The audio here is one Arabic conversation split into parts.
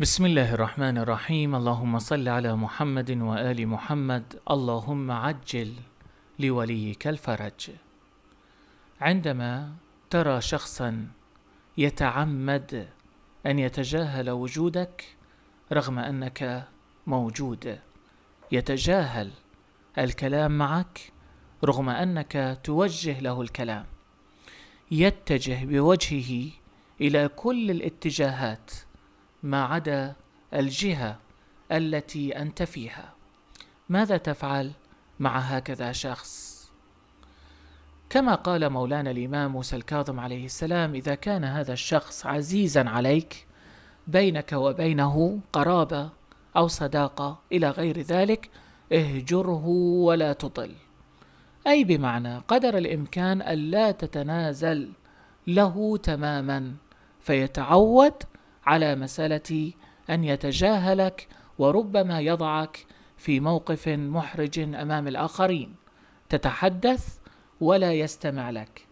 بسم الله الرحمن الرحيم اللهم صل على محمد وآل محمد اللهم عجل لوليك الفرج عندما ترى شخصا يتعمد أن يتجاهل وجودك رغم أنك موجود يتجاهل الكلام معك رغم أنك توجه له الكلام يتجه بوجهه إلى كل الاتجاهات ما عدا الجهة التي أنت فيها ماذا تفعل مع هكذا شخص؟ كما قال مولانا الإمام موسى الكاظم عليه السلام إذا كان هذا الشخص عزيزا عليك بينك وبينه قرابة أو صداقة إلى غير ذلك اهجره ولا تطل أي بمعنى قدر الإمكان ألا تتنازل له تماما فيتعود على مسألة أن يتجاهلك وربما يضعك في موقف محرج أمام الآخرين تتحدث ولا يستمع لك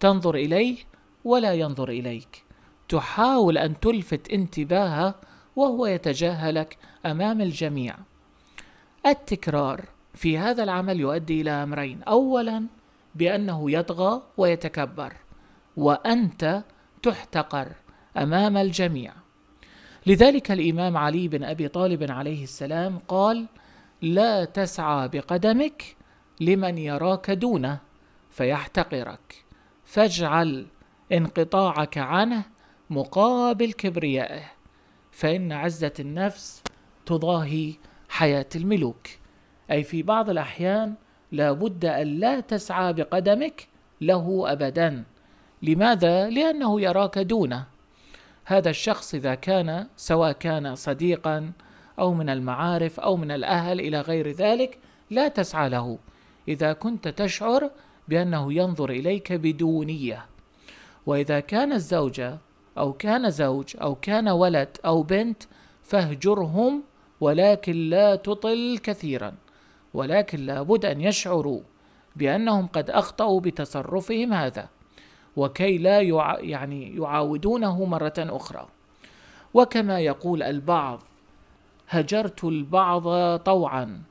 تنظر إليه ولا ينظر إليك تحاول أن تلفت انتباهه وهو يتجاهلك أمام الجميع التكرار في هذا العمل يؤدي إلى أمرين أولا بأنه يطغى ويتكبر وأنت تحتقر امام الجميع لذلك الامام علي بن ابي طالب عليه السلام قال لا تسعى بقدمك لمن يراك دونه فيحتقرك فاجعل انقطاعك عنه مقابل كبريائه فان عزه النفس تضاهي حياه الملوك اي في بعض الاحيان لا بد ان لا تسعى بقدمك له ابدا لماذا لانه يراك دونه هذا الشخص إذا كان سواء كان صديقا أو من المعارف أو من الأهل إلى غير ذلك لا تسعى له إذا كنت تشعر بأنه ينظر إليك بدونية وإذا كان الزوجة أو كان زوج أو كان ولد أو بنت فاهجرهم ولكن لا تطل كثيرا ولكن لابد أن يشعروا بأنهم قد أخطأوا بتصرفهم هذا وكي لا يع... يعني يعاودونه مرة أخرى وكما يقول البعض هجرت البعض طوعا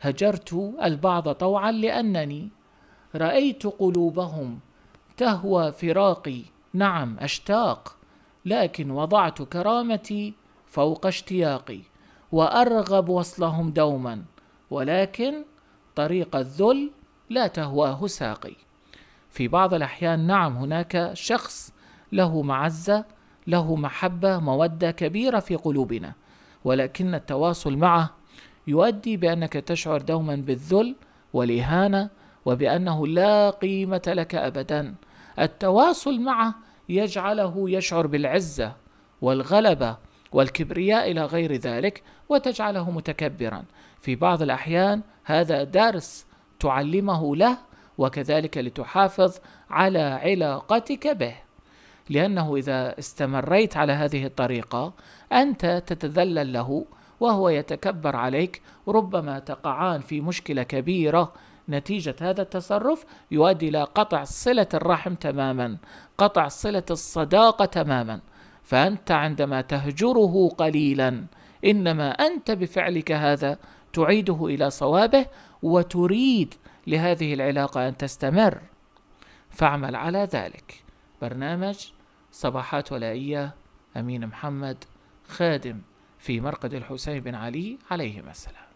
هجرت البعض طوعا لأنني رأيت قلوبهم تهوى فراقي نعم أشتاق لكن وضعت كرامتي فوق اشتياقي وأرغب وصلهم دوما ولكن طريق الذل لا تهواه ساقي في بعض الأحيان نعم هناك شخص له معزة له محبة مودة كبيرة في قلوبنا ولكن التواصل معه يؤدي بأنك تشعر دوما بالذل والإهانة وبأنه لا قيمة لك أبدا التواصل معه يجعله يشعر بالعزة والغلبة والكبرياء إلى غير ذلك وتجعله متكبرا في بعض الأحيان هذا درس تعلمه له وكذلك لتحافظ على علاقتك به لأنه إذا استمريت على هذه الطريقة أنت تتذلل له وهو يتكبر عليك ربما تقعان في مشكلة كبيرة نتيجة هذا التصرف يؤدي إلى قطع صلة الرحم تماما قطع صلة الصداقة تماما فأنت عندما تهجره قليلا إنما أنت بفعلك هذا تعيده الى صوابه وتريد لهذه العلاقه ان تستمر فاعمل على ذلك برنامج صباحات ولائيه امين محمد خادم في مرقد الحسين بن علي عليهما السلام